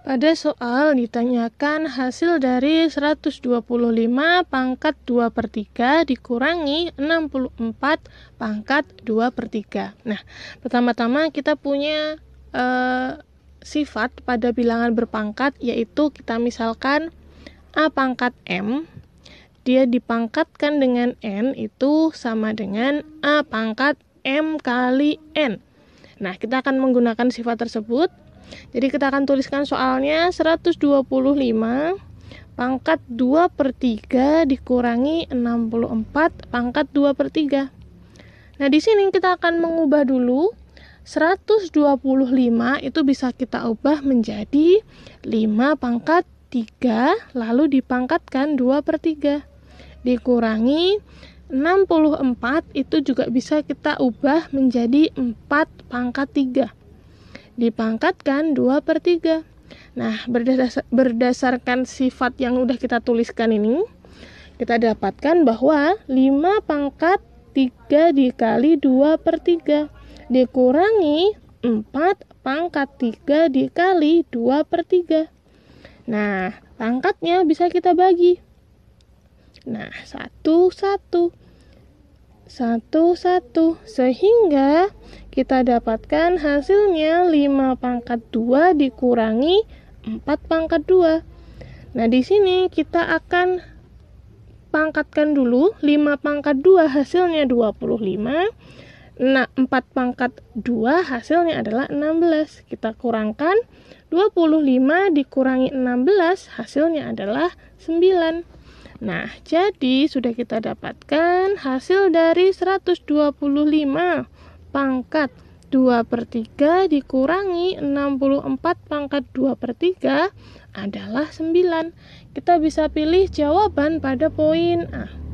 Pada soal ditanyakan hasil dari 125 pangkat 2 per 3 dikurangi 64 pangkat 2 per 3. Nah, pertama-tama kita punya eh, sifat pada bilangan berpangkat yaitu kita misalkan A pangkat M dia dipangkatkan dengan N itu sama dengan A pangkat M kali N Nah, kita akan menggunakan sifat tersebut. Jadi kita akan tuliskan soalnya 125 pangkat 2 per 3 dikurangi 64 pangkat 2 per 3. Nah, di sini kita akan mengubah dulu 125 itu bisa kita ubah menjadi 5 pangkat 3 lalu dipangkatkan 2 per 3 dikurangi 64 itu juga bisa kita ubah menjadi 4 pangkat 3 dipangkatkan 2 per 3 nah berdasarkan sifat yang udah kita tuliskan ini kita dapatkan bahwa 5 pangkat 3 dikali 2 per 3 dikurangi 4 pangkat 3 dikali 2 per 3 nah pangkatnya bisa kita bagi Nah, satu, satu. Satu, satu. Sehingga kita dapatkan hasilnya 5 pangkat 2 dikurangi 4 pangkat 2. Nah, di sini kita akan pangkatkan dulu 5 pangkat 2 hasilnya 25. Nah, 4 pangkat 2 hasilnya adalah 16. Kita kurangkan 25 dikurangi 16 hasilnya adalah 9. Nah, jadi sudah kita dapatkan hasil dari 125 pangkat 2 per 3 dikurangi 64 pangkat 2 per 3 adalah 9. Kita bisa pilih jawaban pada poin A.